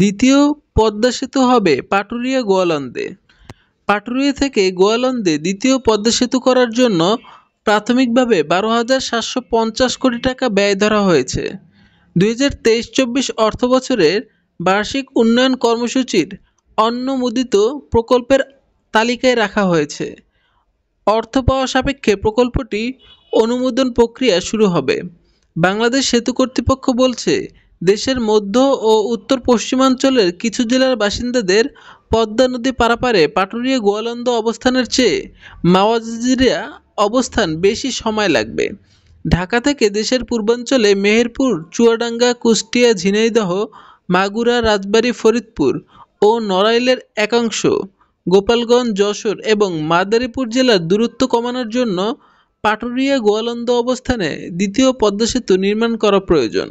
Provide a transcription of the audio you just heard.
দ্বিতীয় পদ্মা সেতু হবে পাটুরিয়া গোয়ালন্দে পাটুরিয়া থেকে গোয়ালন্দে দ্বিতীয় পদ্মা সেতু করার জন্য প্রাথমিকভাবে বারো হাজার সাতশো পঞ্চাশ কোটি টাকা ব্যয় ধরা হয়েছে দুই হাজার তেইশ চব্বিশ অর্থ বছরের বার্ষিক উন্নয়ন কর্মসূচির অনুমোদিত প্রকল্পের তালিকায় রাখা হয়েছে অর্থ পাওয়া সাপেক্ষে প্রকল্পটি অনুমোদন প্রক্রিয়া শুরু হবে বাংলাদেশ সেতু কর্তৃপক্ষ বলছে দেশের মধ্য ও উত্তর পশ্চিমাঞ্চলের কিছু জেলার বাসিন্দাদের পদ্মা নদী পারাপারে পাটুরিয়া গোয়ালন্দ অবস্থানের চেয়ে মাওয়াজিরা অবস্থান বেশি সময় লাগবে ঢাকা থেকে দেশের পূর্বাঞ্চলে মেহেরপুর চুয়াডাঙ্গা কুষ্টিয়া ঝিনাইদহ মাগুরা রাজবাড়ী ফরিদপুর ও নড়াইলের একাংশ গোপালগঞ্জ যশোর এবং মাদারীপুর জেলার দূরত্ব কমানোর জন্য পাটুরিয়া গোয়ালন্দ অবস্থানে দ্বিতীয় পদ্মা সেতু নির্মাণ করা প্রয়োজন